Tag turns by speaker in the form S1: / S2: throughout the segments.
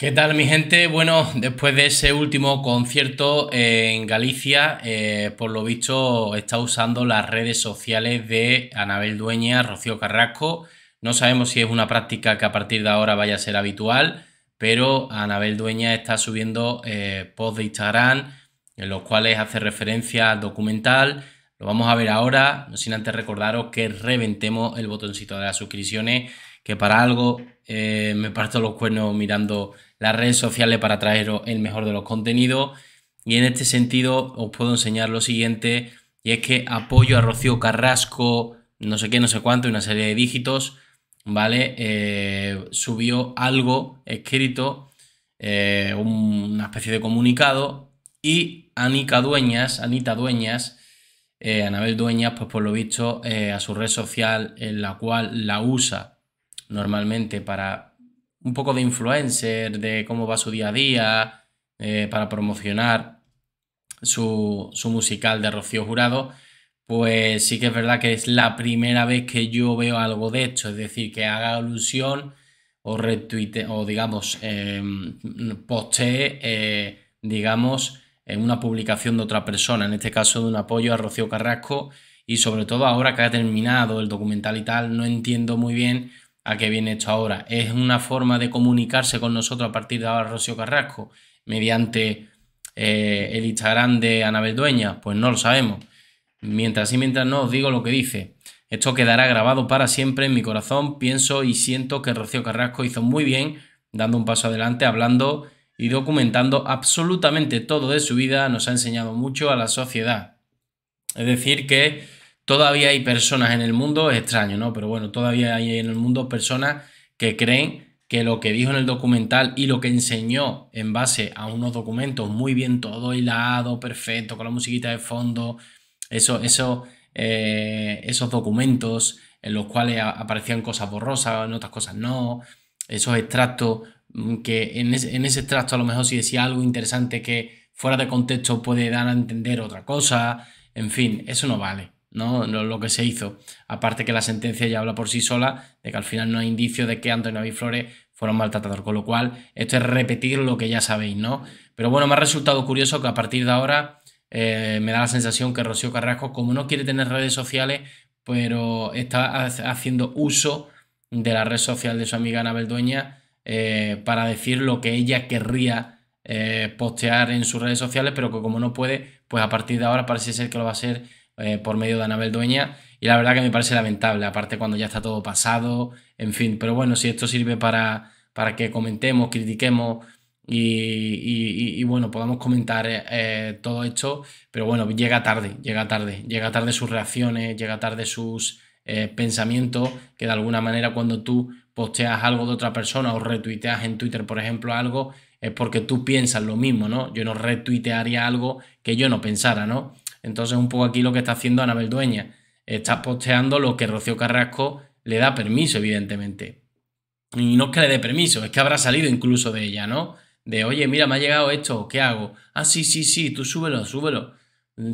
S1: ¿Qué tal mi gente? Bueno, después de ese último concierto en Galicia, eh, por lo visto está usando las redes sociales de Anabel Dueña, Rocío Carrasco. No sabemos si es una práctica que a partir de ahora vaya a ser habitual, pero Anabel Dueña está subiendo eh, posts de Instagram en los cuales hace referencia al documental. Lo vamos a ver ahora, no sin antes recordaros que reventemos el botoncito de las suscripciones que para algo eh, me parto los cuernos mirando las redes sociales para traeros el mejor de los contenidos. Y en este sentido os puedo enseñar lo siguiente, y es que apoyo a Rocío Carrasco, no sé qué, no sé cuánto, y una serie de dígitos, ¿vale? Eh, subió algo escrito, eh, una especie de comunicado, y Anica Dueñas, Anita Dueñas, Anabel Dueñas, pues por lo visto a su red social en la cual la usa normalmente para un poco de influencer, de cómo va su día a día, eh, para promocionar su, musical de Rocío Jurado, pues sí que es verdad que es la primera vez que yo veo algo de esto, es decir, que haga alusión o retuite, o digamos, em, eh, postee, digamos, en una publicación de otra persona, en este caso de un apoyo a Rocío Carrasco, y sobre todo ahora que ha terminado el documental y tal, no entiendo muy bien ¿A qué viene esto ahora? ¿Es una forma de comunicarse con nosotros a partir de ahora, Rocío Carrasco, mediante eh, el Instagram de Anabel Dueña? Pues no lo sabemos. Mientras y mientras no, os digo lo que dice. Esto quedará grabado para siempre en mi corazón. Pienso y siento que Rocío Carrasco hizo muy bien, dando un paso adelante, hablando y documentando absolutamente todo de su vida. Nos ha enseñado mucho a la sociedad. Es decir, que Todavía hay personas en el mundo, es extraño, ¿no? Pero bueno, todavía hay en el mundo personas que creen que lo que dijo en el documental y lo que enseñó en base a unos documentos muy bien todo hilado, perfecto, con la musiquita de fondo, eso, eso, eh, esos documentos en los cuales aparecían cosas borrosas, en otras cosas no, esos extractos mm, que en, ese, en ese extracto a lo mejor si decía algo interesante que fuera de contexto puede dar a entender otra cosa, en fin, eso no vale. ¿no? Lo que se hizo. Aparte que la sentencia ya habla por sí sola de que al final no hay indicio de que Antonio David Flores fuera un maltratador, con lo cual esto es repetir lo que ya sabéis, ¿no? Pero bueno, me ha resultado curioso que a partir de ahora eh, me da la sensación que Rocío Carrasco, como no quiere tener redes sociales, pero está haciendo uso de la red social de su amiga Ana Dueña eh, para decir lo que ella querría eh, postear en sus redes sociales, pero que como no puede, pues a partir de ahora parece ser que lo va a hacer eh, por medio de Anabel Dueña. Y la verdad que me parece lamentable, aparte cuando ya está todo pasado, en fin. Pero bueno, si esto sirve para, para que comentemos, critiquemos y, bueno, podamos comentar eh, eh, todo esto. Pero bueno, llega tarde, llega tarde. Llega tarde sus reacciones, llega tarde sus pensamientos, que de alguna manera cuando tú posteas algo de otra persona o retuiteas en Twitter, por ejemplo, algo, es porque tú piensas lo mismo, ¿no? Yo no retuitearía algo que yo no pensara, ¿no? Entonces, un poco aquí lo que está haciendo Anabel Dueña. Está posteando lo que Rocío Carrasco le da permiso, evidentemente. Y no es que le dé permiso, es que habrá salido incluso de ella, ¿no? De, oye, mira, me ha llegado esto, ¿qué hago? Ah, sí, sí, sí, tú súbelo, súbelo.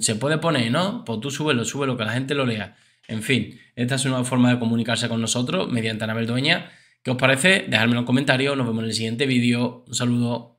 S1: Se puede poner, ¿no? Pues tú súbelo, súbelo, que la gente lo lea. En fin, esta es una forma de comunicarse con nosotros mediante Anabel Dueña. ¿Qué os parece? Dejadme en los comentarios. Nos vemos en el siguiente vídeo. Un saludo.